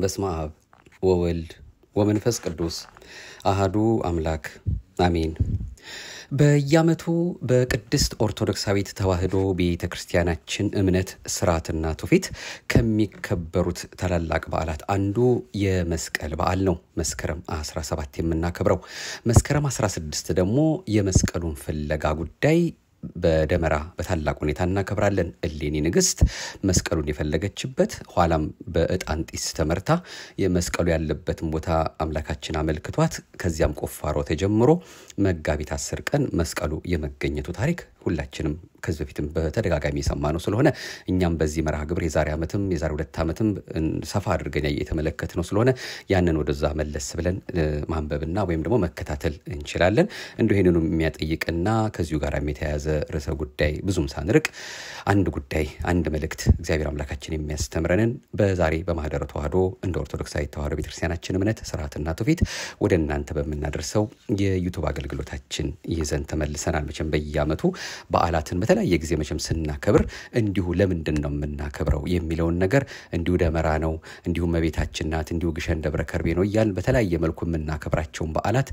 በስመ አብ ወወልድ ወመንፈስ ቅዱስ አሃዱ አምላክ አሜን። በየዓመቱ በቅድስት ኦርቶዶክሳዊት ተዋሕዶ ቤተ ክርስቲያናችን እምነት ስርዓትና ትውፊት ከሚከበሩት ታላላቅ በዓላት አንዱ የመስቀል በዓል ነው። መስከረም 17 የምናከብረው መስከረም 16 ደግሞ የመስቀሉን ፍለጋ ጉዳይ በደመራ በታላቅ ሁኔታ እናከብራለን። እሌኒ ንግስት መስቀሉን የፈለገችበት ኋላም በእጣን ጢስ ተመርታ የመስቀሉ ያለበትን ቦታ አምላካችን አመልክቷት ከዚያም ቁፋሮ ተጀምሮ መጋቢት አስር ቀን መስቀሉ የመገኘቱ ታሪክ ሁላችንም ከዚህ በፊትም በተደጋጋሚ ነው ስለሆነ እኛም በዚህ መርሃ ግብር የዛሬ ዓመትም የዛሬ ሁለት ዓመትም ሰፋ አድርገኛ እየተመለከት ነው ስለሆነ ያንን ወደዛ መለስ ብለን ማንበብና ወይም ደግሞ መከታተል እንችላለን። እንዲሁ ይህንኑ የሚያጠይቅና ከዚሁ ጋር የተያያዘ ርዕሰ ጉዳይ ብዙም ሳንርቅ አንድ ጉዳይ አንድ መልእክት እግዚአብሔር አምላካችን የሚያስተምረንን በዛሬ በማህደረ ተዋህዶ እንደ ኦርቶዶክሳዊ ተዋህዶ ቤተክርስቲያናችን እምነት ስርዓትና ትውፊት ወደ እናንተ በምናደርሰው የዩቱብ አገልግሎታችን ይዘን ተመልሰናል። መቼም በየአመቱ በዓላትን በተለያየ ጊዜ መቼም ስናከብር እንዲሁ ለምንድን ነው የምናከብረው የሚለውን ነገር እንዲሁ ደመራ ነው፣ እንዲሁም እመቤታችን ናት፣ እንዲሁ ግሸን ደብረ ከርቤ ነው እያልን በተለያየ መልኩ የምናከብራቸውን በዓላት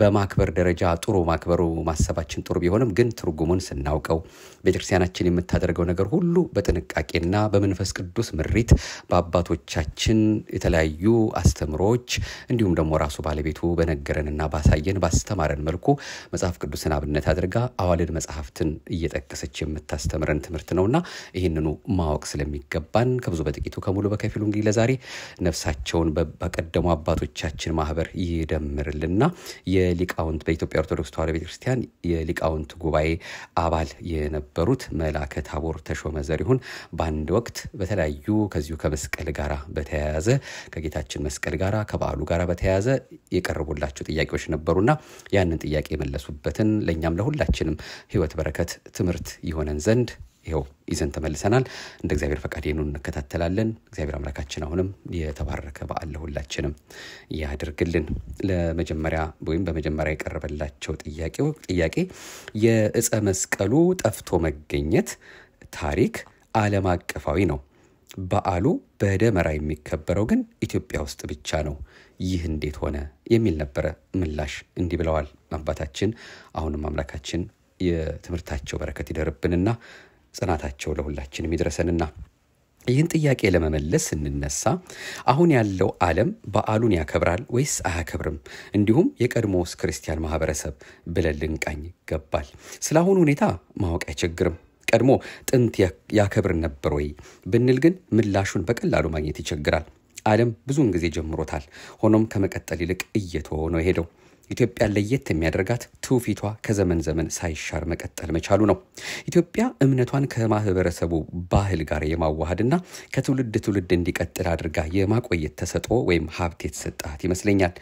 በማክበር ደረጃ ጥሩ ማክበሩ ማሰባችን ጥሩ ቢሆንም ግን ትርጉሙን ስናውቀው ቤተክርስቲያናችን የምታደርገው ነገር ሁሉ በጥንቃቄና በመንፈስ ቅዱስ ምሪት በአባቶቻችን የተለያዩ አስተምሮዎች እንዲሁም ደግሞ ራሱ ባለቤቱ በነገረንና ባሳየን ባስተማረን መልኩ መጽሐፍ ቅዱስን አብነት አድርጋ አዋልድ መጽሐፍትን እየጠቀ እየጠቀሰች የምታስተምረን ትምህርት ነውና ይህንኑ ማወቅ ስለሚገባን ከብዙ በጥቂቱ ከሙሉ በከፊሉ እንግዲህ ለዛሬ ነፍሳቸውን በቀደሙ አባቶቻችን ማህበር ይደምርልና የሊቃውንት በኢትዮጵያ ኦርቶዶክስ ተዋህዶ ቤተክርስቲያን የሊቃውንት ጉባኤ አባል የነበሩት መላከ ታቦር ተሾመ ዘሪሁን በአንድ ወቅት በተለያዩ ከዚሁ ከመስቀል ጋራ በተያያዘ ከጌታችን መስቀል ጋራ ከበዓሉ ጋራ በተያያዘ የቀረቡላቸው ጥያቄዎች ነበሩና ያንን ጥያቄ የመለሱበትን ለእኛም ለሁላችንም ህይወት በረከት ትምህርት ትምህርት ይሆነን ዘንድ ይኸው ይዘን ተመልሰናል። እንደ እግዚአብሔር ፈቃድ ይህኑን እንከታተላለን። እግዚአብሔር አምላካችን አሁንም የተባረከ በዓል ለሁላችንም ያድርግልን። ለመጀመሪያ ወይም በመጀመሪያ የቀረበላቸው ጥያቄ የእፀ መስቀሉ ጠፍቶ መገኘት ታሪክ ዓለም አቀፋዊ ነው። በዓሉ በደመራ የሚከበረው ግን ኢትዮጵያ ውስጥ ብቻ ነው። ይህ እንዴት ሆነ የሚል ነበረ ምላሽ። እንዲህ ብለዋል አባታችን። አሁንም አምላካችን የትምህርታቸው በረከት ይደርብንና ጽናታቸው ለሁላችንም ይድረሰንና ይህን ጥያቄ ለመመለስ ስንነሳ አሁን ያለው ዓለም በዓሉን ያከብራል ወይስ አያከብርም? እንዲሁም የቀድሞስ ክርስቲያን ማህበረሰብ ብለን ልንቃኝ ይገባል። ስለ አሁኑ ሁኔታ ማወቅ አይቸግርም። ቀድሞ ጥንት ያከብር ነበር ወይ ብንል ግን ምላሹን በቀላሉ ማግኘት ይቸግራል። ዓለም ብዙውን ጊዜ ጀምሮታል። ሆኖም ከመቀጠል ይልቅ እየተወ ሄደው ኢትዮጵያ ለየት የሚያደርጋት ትውፊቷ ከዘመን ዘመን ሳይሻር መቀጠል መቻሉ ነው። ኢትዮጵያ እምነቷን ከማህበረሰቡ ባህል ጋር የማዋሃድና ከትውልድ ትውልድ እንዲቀጥል አድርጋ የማቆየት ተሰጥኦ ወይም ሀብት የተሰጣት ይመስለኛል።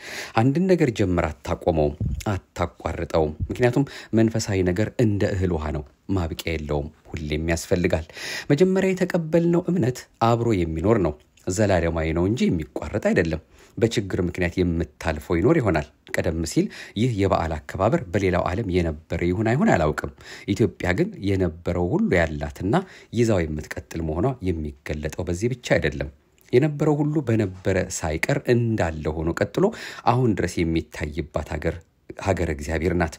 አንድን ነገር ጀምር አታቆመውም፣ አታቋርጠውም። ምክንያቱም መንፈሳዊ ነገር እንደ እህል ውሃ ነው፣ ማብቂያ የለውም፣ ሁሌም ያስፈልጋል። መጀመሪያ የተቀበልነው እምነት አብሮ የሚኖር ነው፣ ዘላለማዊ ነው እንጂ የሚቋረጥ አይደለም። በችግር ምክንያት የምታልፈው ይኖር ይሆናል። ቀደም ሲል ይህ የበዓል አከባበር በሌላው ዓለም የነበረ ይሁን አይሆን አላውቅም። ኢትዮጵያ ግን የነበረው ሁሉ ያላትና ይዛው የምትቀጥል መሆኗ የሚገለጠው በዚህ ብቻ አይደለም። የነበረው ሁሉ በነበረ ሳይቀር እንዳለ ሆኖ ቀጥሎ አሁን ድረስ የሚታይባት ሀገር ሀገር እግዚአብሔር ናት።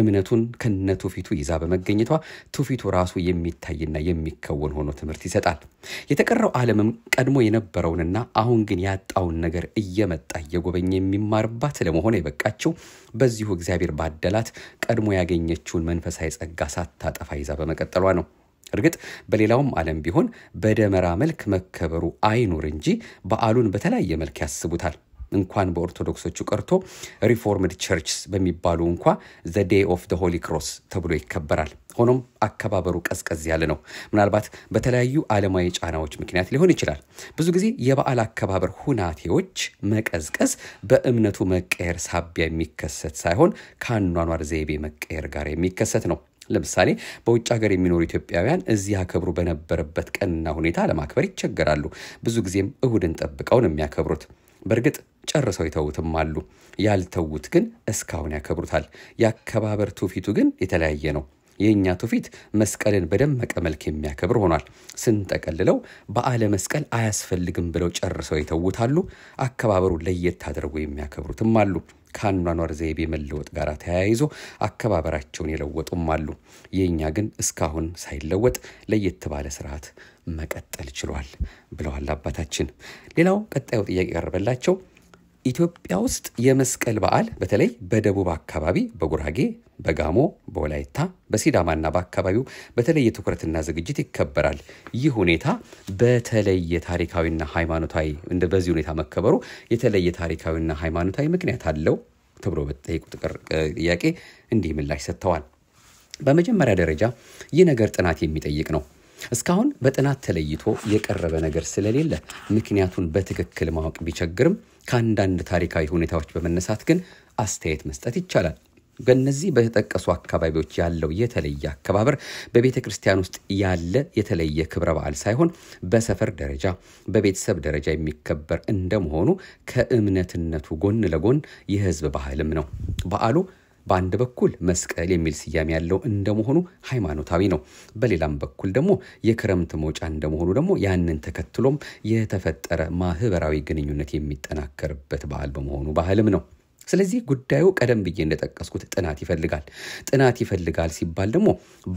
እምነቱን ከነ ትውፊቱ ይዛ በመገኘቷ ትውፊቱ ራሱ የሚታይና የሚከወን ሆኖ ትምህርት ይሰጣል። የተቀረው ዓለምም ቀድሞ የነበረውንና አሁን ግን ያጣውን ነገር እየመጣ እየጎበኘ የሚማርባት ለመሆን የበቃችው በዚሁ እግዚአብሔር ባደላት ቀድሞ ያገኘችውን መንፈሳዊ ጸጋ ሳታጠፋ ይዛ በመቀጠሏ ነው። እርግጥ በሌላውም ዓለም ቢሆን በደመራ መልክ መከበሩ አይኑር እንጂ በዓሉን በተለያየ መልክ ያስቡታል። እንኳን በኦርቶዶክሶቹ ቀርቶ ሪፎርምድ ቸርችስ በሚባሉ እንኳ ዘ ዴይ ኦፍ ደ ሆሊ ክሮስ ተብሎ ይከበራል። ሆኖም አከባበሩ ቀዝቀዝ ያለ ነው። ምናልባት በተለያዩ ዓለማዊ ጫናዎች ምክንያት ሊሆን ይችላል። ብዙ ጊዜ የበዓል አከባበር ሁናቴዎች መቀዝቀዝ በእምነቱ መቀየር ሳቢያ የሚከሰት ሳይሆን ከአኗኗር ዘይቤ መቀየር ጋር የሚከሰት ነው። ለምሳሌ በውጭ ሀገር የሚኖሩ ኢትዮጵያውያን እዚህ ያከብሩ በነበረበት ቀንና ሁኔታ ለማክበር ይቸገራሉ። ብዙ ጊዜም እሁድን ጠብቀው ነው የሚያከብሩት። በእርግጥ ጨርሰው ይተውትም አሉ። ያልተዉት ግን እስካሁን ያከብሩታል። የአከባበር ትውፊቱ ግን የተለያየ ነው። የእኛ ትውፊት መስቀልን በደመቀ መልክ የሚያከብር ሆኗል። ስንጠቀልለው በዓለ መስቀል አያስፈልግም ብለው ጨርሰው ይተውታሉ። አከባበሩ ለየት አድርገው የሚያከብሩትም አሉ። ከአኗኗር ዘይቤ መለወጥ ጋር ተያይዞ አከባበራቸውን የለወጡም አሉ። የእኛ ግን እስካሁን ሳይለወጥ ለየት ባለ ስርዓት መቀጠል ችሏል ብለዋል አባታችን። ሌላው ቀጣዩ ጥያቄ ቀረበላቸው። ኢትዮጵያ ውስጥ የመስቀል በዓል በተለይ በደቡብ አካባቢ በጉራጌ፣ በጋሞ፣ በወላይታ፣ በሲዳማና በአካባቢው በተለየ ትኩረትና ዝግጅት ይከበራል። ይህ ሁኔታ በተለየ ታሪካዊና ሃይማኖታዊ እንደ በዚህ ሁኔታ መከበሩ የተለየ ታሪካዊና ሃይማኖታዊ ምክንያት አለው ተብሎ በተጠየቁ ጥያቄ እንዲህ ምላሽ ሰጥተዋል። በመጀመሪያ ደረጃ ይህ ነገር ጥናት የሚጠይቅ ነው። እስካሁን በጥናት ተለይቶ የቀረበ ነገር ስለሌለ ምክንያቱን በትክክል ማወቅ ቢቸግርም ከአንዳንድ ታሪካዊ ሁኔታዎች በመነሳት ግን አስተያየት መስጠት ይቻላል። በእነዚህ በተጠቀሱ አካባቢዎች ያለው የተለየ አከባበር በቤተ ክርስቲያን ውስጥ ያለ የተለየ ክብረ በዓል ሳይሆን በሰፈር ደረጃ፣ በቤተሰብ ደረጃ የሚከበር እንደመሆኑ ከእምነትነቱ ጎን ለጎን የህዝብ ባህልም ነው። በዓሉ በአንድ በኩል መስቀል የሚል ስያሜ ያለው እንደመሆኑ ሃይማኖታዊ ነው። በሌላም በኩል ደግሞ የክረምት መውጫ እንደመሆኑ ደግሞ ያንን ተከትሎም የተፈጠረ ማህበራዊ ግንኙነት የሚጠናከርበት ባህል በመሆኑ ባህልም ነው። ስለዚህ ጉዳዩ ቀደም ብዬ እንደጠቀስኩት ጥናት ይፈልጋል። ጥናት ይፈልጋል ሲባል ደግሞ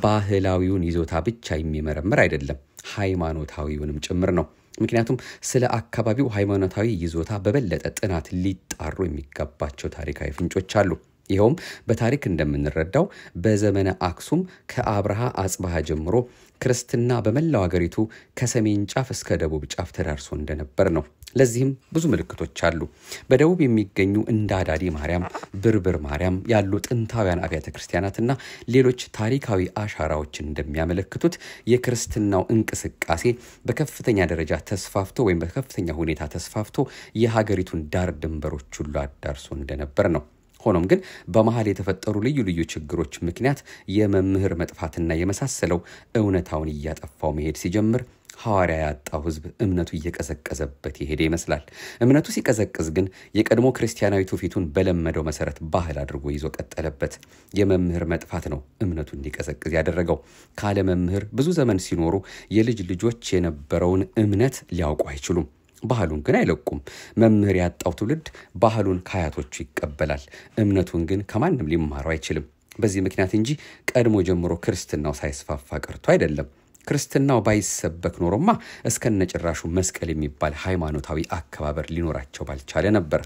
ባህላዊውን ይዞታ ብቻ የሚመረምር አይደለም፣ ሃይማኖታዊውንም ጭምር ነው። ምክንያቱም ስለ አካባቢው ሃይማኖታዊ ይዞታ በበለጠ ጥናት ሊጣሩ የሚገባቸው ታሪካዊ ፍንጮች አሉ። ይኸውም በታሪክ እንደምንረዳው በዘመነ አክሱም ከአብርሃ አጽባሃ ጀምሮ ክርስትና በመላው አገሪቱ ከሰሜን ጫፍ እስከ ደቡብ ጫፍ ተዳርሶ እንደነበር ነው። ለዚህም ብዙ ምልክቶች አሉ። በደቡብ የሚገኙ እንደ አዳዲ ማርያም፣ ብርብር ማርያም ያሉ ጥንታውያን አብያተ ክርስቲያናትና ሌሎች ታሪካዊ አሻራዎች እንደሚያመለክቱት የክርስትናው እንቅስቃሴ በከፍተኛ ደረጃ ተስፋፍቶ ወይም በከፍተኛ ሁኔታ ተስፋፍቶ የሀገሪቱን ዳር ድንበሮች ሁሉ አዳርሶ እንደነበር ነው። ሆኖም ግን በመሀል የተፈጠሩ ልዩ ልዩ ችግሮች ምክንያት የመምህር መጥፋትና የመሳሰለው እውነታውን እያጠፋው መሄድ ሲጀምር ሐዋርያ ያጣው ህዝብ እምነቱ እየቀዘቀዘበት የሄደ ይመስላል። እምነቱ ሲቀዘቅዝ ግን የቀድሞ ክርስቲያናዊ ትውፊቱን በለመደው መሰረት ባህል አድርጎ ይዞ ቀጠለበት። የመምህር መጥፋት ነው እምነቱ እንዲቀዘቅዝ ያደረገው። ካለ መምህር ብዙ ዘመን ሲኖሩ የልጅ ልጆች የነበረውን እምነት ሊያውቁ አይችሉም። ባህሉን ግን አይለቁም። መምህር ያጣው ትውልድ ባህሉን ከአያቶቹ ይቀበላል፣ እምነቱን ግን ከማንም ሊማረው አይችልም። በዚህ ምክንያት እንጂ ቀድሞ ጀምሮ ክርስትናው ሳይስፋፋ ቀርቶ አይደለም። ክርስትናው ባይሰበክ ኖሮማ እስከነጭራሹ መስቀል የሚባል ሃይማኖታዊ አከባበር ሊኖራቸው ባልቻለ ነበር።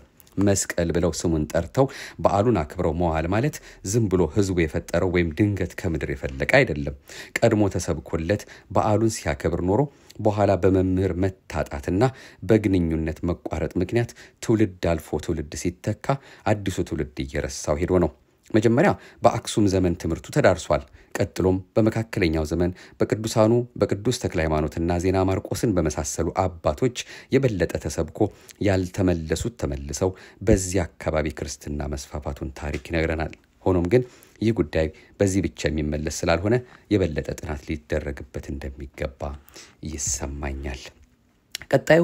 መስቀል ብለው ስሙን ጠርተው በዓሉን አክብረው መዋል ማለት ዝም ብሎ ህዝቡ የፈጠረው ወይም ድንገት ከምድር የፈለቀ አይደለም። ቀድሞ ተሰብኮለት በዓሉን ሲያከብር ኖሮ በኋላ በመምህር መታጣትና በግንኙነት መቋረጥ ምክንያት ትውልድ አልፎ ትውልድ ሲተካ አዲሱ ትውልድ እየረሳው ሄዶ ነው። መጀመሪያ በአክሱም ዘመን ትምህርቱ ተዳርሷል። ቀጥሎም በመካከለኛው ዘመን በቅዱሳኑ በቅዱስ ተክለ ሃይማኖትና ዜና ማርቆስን በመሳሰሉ አባቶች የበለጠ ተሰብኮ ያልተመለሱት ተመልሰው በዚያ አካባቢ ክርስትና መስፋፋቱን ታሪክ ይነግረናል። ሆኖም ግን ይህ ጉዳይ በዚህ ብቻ የሚመለስ ስላልሆነ የበለጠ ጥናት ሊደረግበት እንደሚገባ ይሰማኛል። ቀጣዩ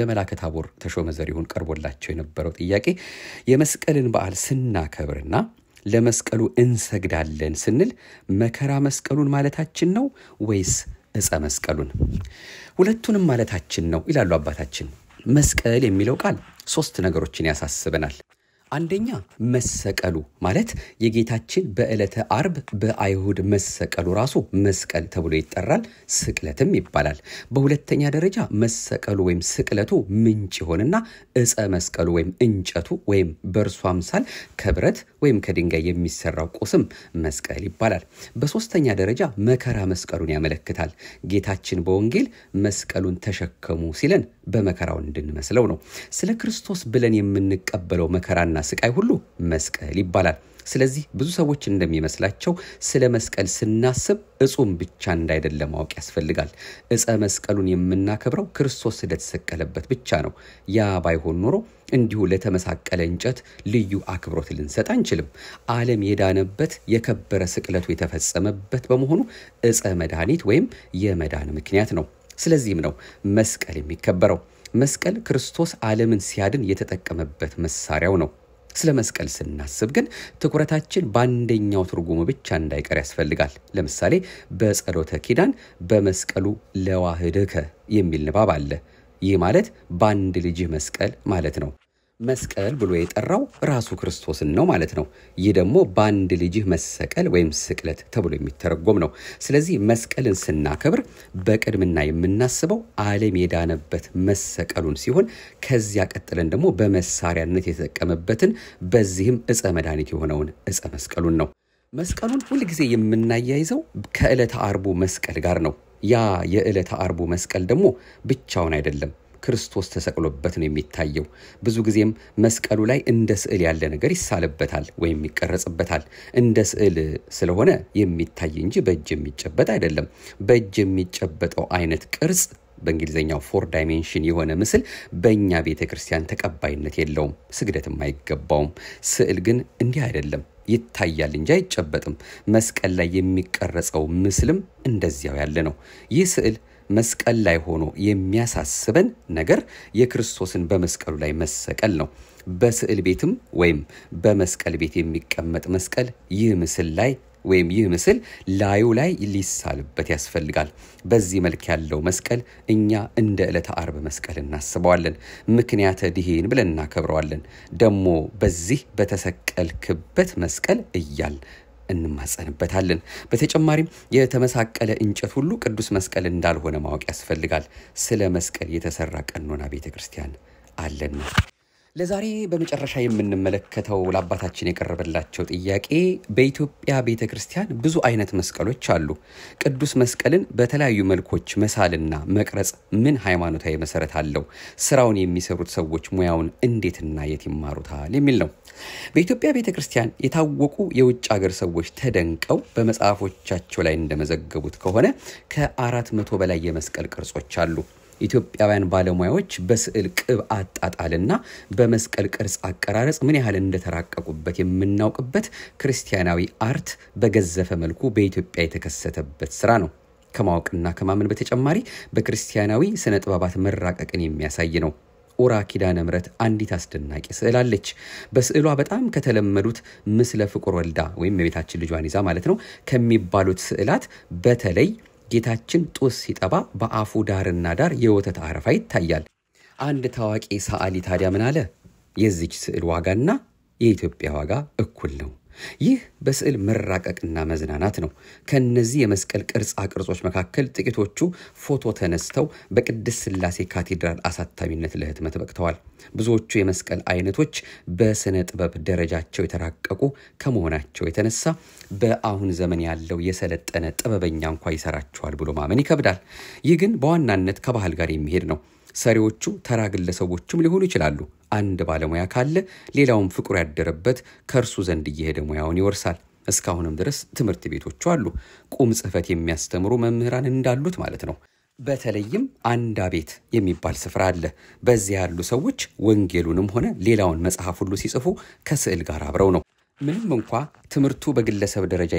ለመላከ ታቦር ተሾመ ዘሪሁን ቀርቦላቸው የነበረው ጥያቄ የመስቀልን በዓል ስናከብርና ለመስቀሉ እንሰግዳለን ስንል መከራ መስቀሉን ማለታችን ነው ወይስ እፀ መስቀሉን? ሁለቱንም ማለታችን ነው ይላሉ አባታችን። መስቀል የሚለው ቃል ሶስት ነገሮችን ያሳስበናል። አንደኛ መሰቀሉ ማለት የጌታችን በዕለተ አርብ በአይሁድ መሰቀሉ ራሱ መስቀል ተብሎ ይጠራል፣ ስቅለትም ይባላል። በሁለተኛ ደረጃ መሰቀሉ ወይም ስቅለቱ ምንጭ ይሆንና እፀ መስቀሉ ወይም እንጨቱ ወይም በእርሱ አምሳል ከብረት ወይም ከድንጋይ የሚሰራው ቁስም መስቀል ይባላል። በሶስተኛ ደረጃ መከራ መስቀሉን ያመለክታል። ጌታችን በወንጌል መስቀሉን ተሸከሙ ሲለን በመከራው እንድንመስለው ነው። ስለ ክርስቶስ ብለን የምንቀበለው መከራና ስቃይ ሁሉ መስቀል ይባላል። ስለዚህ ብዙ ሰዎች እንደሚመስላቸው ስለ መስቀል ስናስብ እጹም ብቻ እንዳይደለ ማወቅ ያስፈልጋል። እጸ መስቀሉን የምናከብረው ክርስቶስ ስለተሰቀለበት ብቻ ነው። ያ ባይሆን ኖሮ እንዲሁ ለተመሳቀለ እንጨት ልዩ አክብሮት ልንሰጥ አንችልም። ዓለም የዳነበት የከበረ ስቅለቱ የተፈጸመበት በመሆኑ እጸ መድኃኒት ወይም የመዳን ምክንያት ነው። ስለዚህም ነው መስቀል የሚከበረው። መስቀል ክርስቶስ ዓለምን ሲያድን የተጠቀመበት መሳሪያው ነው። ስለ መስቀል ስናስብ ግን ትኩረታችን በአንደኛው ትርጉሙ ብቻ እንዳይቀር ያስፈልጋል። ለምሳሌ በጸሎተ ኪዳን በመስቀሉ ለዋህድከ የሚል ንባብ አለ። ይህ ማለት በአንድ ልጅህ መስቀል ማለት ነው። መስቀል ብሎ የጠራው ራሱ ክርስቶስን ነው ማለት ነው። ይህ ደግሞ በአንድ ልጅህ መሰቀል ወይም ስቅለት ተብሎ የሚተረጎም ነው። ስለዚህ መስቀልን ስናከብር በቅድምና የምናስበው ዓለም የዳነበት መሰቀሉን ሲሆን ከዚያ ቀጥለን ደግሞ በመሳሪያነት የተጠቀመበትን በዚህም እፀ መድኃኒት የሆነውን እፀ መስቀሉን ነው። መስቀሉን ሁልጊዜ የምናያይዘው ከዕለተ አርቡ መስቀል ጋር ነው። ያ የዕለተ አርቡ መስቀል ደግሞ ብቻውን አይደለም። ክርስቶስ ተሰቅሎበት ነው የሚታየው። ብዙ ጊዜም መስቀሉ ላይ እንደ ስዕል ያለ ነገር ይሳልበታል ወይም ይቀረጽበታል። እንደ ስዕል ስለሆነ የሚታይ እንጂ በእጅ የሚጨበጥ አይደለም። በእጅ የሚጨበጠው አይነት ቅርጽ በእንግሊዝኛው ፎር ዳይሜንሽን የሆነ ምስል በእኛ ቤተ ክርስቲያን ተቀባይነት የለውም፣ ስግደትም አይገባውም። ስዕል ግን እንዲህ አይደለም፣ ይታያል እንጂ አይጨበጥም። መስቀል ላይ የሚቀረጸው ምስልም እንደዚያው ያለ ነው። ይህ ስዕል መስቀል ላይ ሆኖ የሚያሳስበን ነገር የክርስቶስን በመስቀሉ ላይ መሰቀል ነው። በስዕል ቤትም ወይም በመስቀል ቤት የሚቀመጥ መስቀል ይህ ምስል ላይ ወይም ይህ ምስል ላዩ ላይ ሊሳልበት ያስፈልጋል። በዚህ መልክ ያለው መስቀል እኛ እንደ ዕለተ አርብ መስቀል እናስበዋለን። ምክንያተ ድሄን ብለን እናከብረዋለን። ደግሞ በዚህ በተሰቀልክበት መስቀል እያል እንማጸንበታለን። በተጨማሪም የተመሳቀለ እንጨት ሁሉ ቅዱስ መስቀል እንዳልሆነ ማወቅ ያስፈልጋል። ስለ መስቀል የተሰራ ቀኖና ቤተ ክርስቲያን አለና ለዛሬ በመጨረሻ የምንመለከተው ለአባታችን የቀረበላቸው ጥያቄ በኢትዮጵያ ቤተ ክርስቲያን ብዙ አይነት መስቀሎች አሉ። ቅዱስ መስቀልን በተለያዩ መልኮች መሳልና መቅረጽ ምን ሃይማኖታዊ መሰረት አለው? ስራውን የሚሰሩት ሰዎች ሙያውን እንዴትና የት ይማሩታል? የሚል ነው። በኢትዮጵያ ቤተ ክርስቲያን የታወቁ የውጭ ሀገር ሰዎች ተደንቀው በመጽሐፎቻቸው ላይ እንደመዘገቡት ከሆነ ከአራት መቶ በላይ የመስቀል ቅርጾች አሉ። ኢትዮጵያውያን ባለሙያዎች በስዕል ቅብ አጣጣልና በመስቀል ቅርጽ አቀራረጽ ምን ያህል እንደተራቀቁበት የምናውቅበት ክርስቲያናዊ አርት በገዘፈ መልኩ በኢትዮጵያ የተከሰተበት ስራ ነው። ከማወቅና ከማመን በተጨማሪ በክርስቲያናዊ ስነ ጥበባት መራቀቅን የሚያሳይ ነው። ኡራ ኪዳነ ምረት አንዲት አስደናቂ ስዕል አለች። በስዕሏ በጣም ከተለመዱት ምስለ ፍቁር ወልዳ ወይም የቤታችን ልጇን ይዛ ማለት ነው ከሚባሉት ስዕላት በተለይ ጌታችን ጡስ ሲጠባ በአፉ ዳርና ዳር የወተት አረፋ ይታያል። አንድ ታዋቂ ሰዓሊ ታዲያ ምን አለ? የዚች ስዕል ዋጋና የኢትዮጵያ ዋጋ እኩል ነው ይህ በስዕል መራቀቅና መዝናናት ነው። ከእነዚህ የመስቀል ቅርጻ ቅርጾች መካከል ጥቂቶቹ ፎቶ ተነስተው በቅድስት ስላሴ ካቴድራል አሳታሚነት ለህትመት በቅተዋል። ብዙዎቹ የመስቀል አይነቶች በስነ ጥበብ ደረጃቸው የተራቀቁ ከመሆናቸው የተነሳ በአሁን ዘመን ያለው የሰለጠነ ጥበበኛ እንኳ ይሰራቸዋል ብሎ ማመን ይከብዳል። ይህ ግን በዋናነት ከባህል ጋር የሚሄድ ነው። ሰሪዎቹ ተራ ግለሰቦችም ሊሆኑ ይችላሉ። አንድ ባለሙያ ካለ ሌላውም ፍቅሩ ያደረበት ከእርሱ ዘንድ እየሄደ ሙያውን ይወርሳል። እስካሁንም ድረስ ትምህርት ቤቶቹ አሉ። ቁም ጽህፈት የሚያስተምሩ መምህራን እንዳሉት ማለት ነው። በተለይም አንድ አቤት የሚባል ስፍራ አለ። በዚያ ያሉ ሰዎች ወንጌሉንም ሆነ ሌላውን መጽሐፍ ሁሉ ሲጽፉ ከስዕል ጋር አብረው ነው። ምንም እንኳ ትምህርቱ በግለሰብ ደረጃ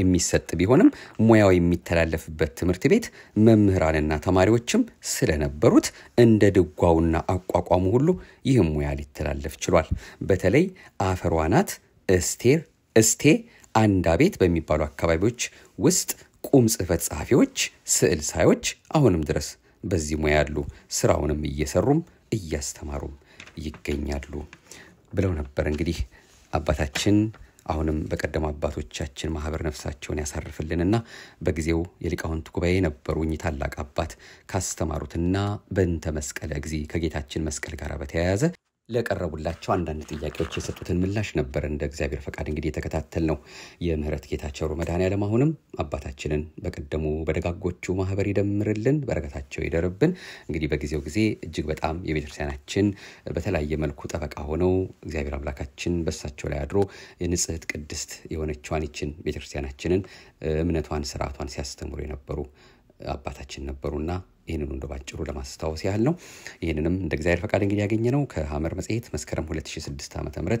የሚሰጥ ቢሆንም ሙያው የሚተላለፍበት ትምህርት ቤት መምህራንና ተማሪዎችም ስለነበሩት እንደ ድጓውና አቋቋሙ ሁሉ ይህም ሙያ ሊተላለፍ ችሏል። በተለይ አፈሯናት እስቴር እስቴ አንዳ ቤት በሚባሉ አካባቢዎች ውስጥ ቁም ጽህፈት ጸሐፊዎች፣ ስዕል ሳዮች አሁንም ድረስ በዚህ ሙያ ያሉ ስራውንም እየሰሩም እያስተማሩም ይገኛሉ ብለው ነበር እንግዲህ አባታችን አሁንም በቀደሙ አባቶቻችን ማህበር ነፍሳቸውን ያሳርፍልንና በጊዜው የሊቃውንት ጉባኤ የነበሩኝ ታላቅ አባት ካስተማሩትና በእንተ መስቀለ ጊዜ ከጌታችን መስቀል ጋር በተያያዘ ለቀረቡላቸው አንዳንድ ጥያቄዎች የሰጡትን ምላሽ ነበር እንደ እግዚአብሔር ፈቃድ እንግዲህ የተከታተል ነው። የምህረት ጌታቸው መድኃኔዓለም አሁንም አባታችንን በቀደሙ በደጋጎቹ ማህበር ይደምርልን፣ በረከታቸው ይደርብን። እንግዲህ በጊዜው ጊዜ እጅግ በጣም የቤተክርስቲያናችን በተለያየ መልኩ ጠበቃ ሆነው እግዚአብሔር አምላካችን በሳቸው ላይ አድሮ የንጽህት ቅድስት የሆነችዋን ይችን ቤተክርስቲያናችንን እምነቷን ስርዓቷን ሲያስተምሩ የነበሩ አባታችን ነበሩና ይህንኑ እንደ ባጭሩ ለማስታወስ ያህል ነው። ይህንንም እንደ እግዚአብሔር ፈቃድ እንግዲህ ያገኘ ነው ከሀመር መጽሔት መስከረም 2006 ዓ ም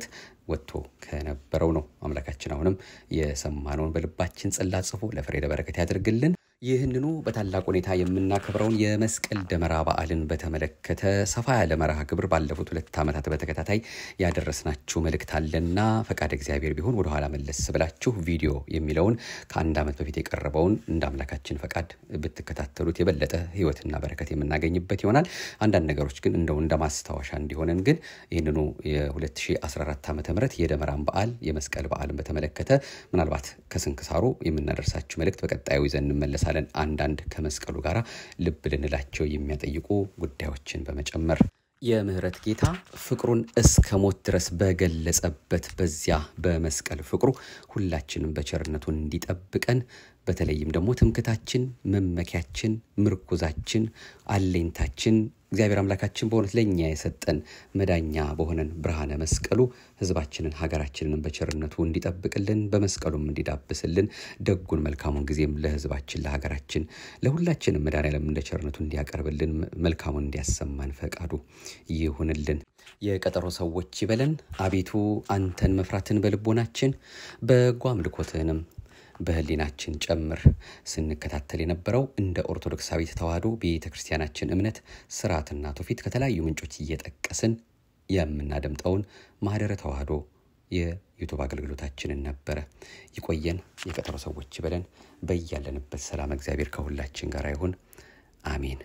ወጥቶ ከነበረው ነው። አምላካችን አሁንም የሰማነውን በልባችን ጽላ ጽፎ ለፍሬ ለበረከት ያደርግልን። ይህንኑ በታላቅ ሁኔታ የምናከብረውን የመስቀል ደመራ በዓልን በተመለከተ ሰፋ ያለ መርሃ ግብር ባለፉት ሁለት ዓመታት በተከታታይ ያደረስናችሁ መልእክት አለና ፈቃድ እግዚአብሔር ቢሆን ወደኋላ መለስ ብላችሁ ቪዲዮ የሚለውን ከአንድ ዓመት በፊት የቀረበውን እንደ አምላካችን ፈቃድ ብትከታተሉት የበለጠ ህይወትና በረከት የምናገኝበት ይሆናል። አንዳንድ ነገሮች ግን እንደው እንደ ማስታወሻ እንዲሆነን ግን ይህንኑ የ2014 ዓ ም የደመራን በዓል የመስቀል በዓልን በተመለከተ ምናልባት ከስንክሳሩ የምናደርሳችሁ መልእክት በቀጣዩ ይዘን እንመለሳል። ለምሳሌን አንዳንድ ከመስቀሉ ጋር ልብ ልንላቸው የሚያጠይቁ ጉዳዮችን በመጨመር የምህረት ጌታ ፍቅሩን እስከ ሞት ድረስ በገለጸበት በዚያ በመስቀል ፍቅሩ ሁላችንም በቸርነቱ እንዲጠብቀን በተለይም ደግሞ ትምክታችን፣ መመኪያችን፣ ምርኩዛችን፣ አለኝታችን እግዚአብሔር አምላካችን በእውነት ለእኛ የሰጠን መዳኛ በሆነን ብርሃነ መስቀሉ ሕዝባችንን ሀገራችንን በቸርነቱ እንዲጠብቅልን በመስቀሉም እንዲዳብስልን ደጉን መልካሙን ጊዜም ለሕዝባችን ለሀገራችን ለሁላችንም መድኃኔዓለም እንደ ቸርነቱ እንዲያቀርብልን መልካሙን እንዲያሰማን ፈቃዱ ይሁንልን። የቀጠሮ ሰዎች ይበለን። አቤቱ አንተን መፍራትን በልቦናችን በጎ አምልኮትህንም በህሊናችን ጨምር ስንከታተል የነበረው እንደ ኦርቶዶክሳዊት ተዋህዶ ቤተ ክርስቲያናችን እምነት ስርዓትና ትውፊት ከተለያዩ ምንጮች እየጠቀስን የምናደምጠውን ማህደረ ተዋህዶ የዩቱብ አገልግሎታችንን ነበረ። ይቆየን፣ የቀጠሮ ሰዎች በለን። በያለንበት ሰላም እግዚአብሔር ከሁላችን ጋር ይሁን። አሜን።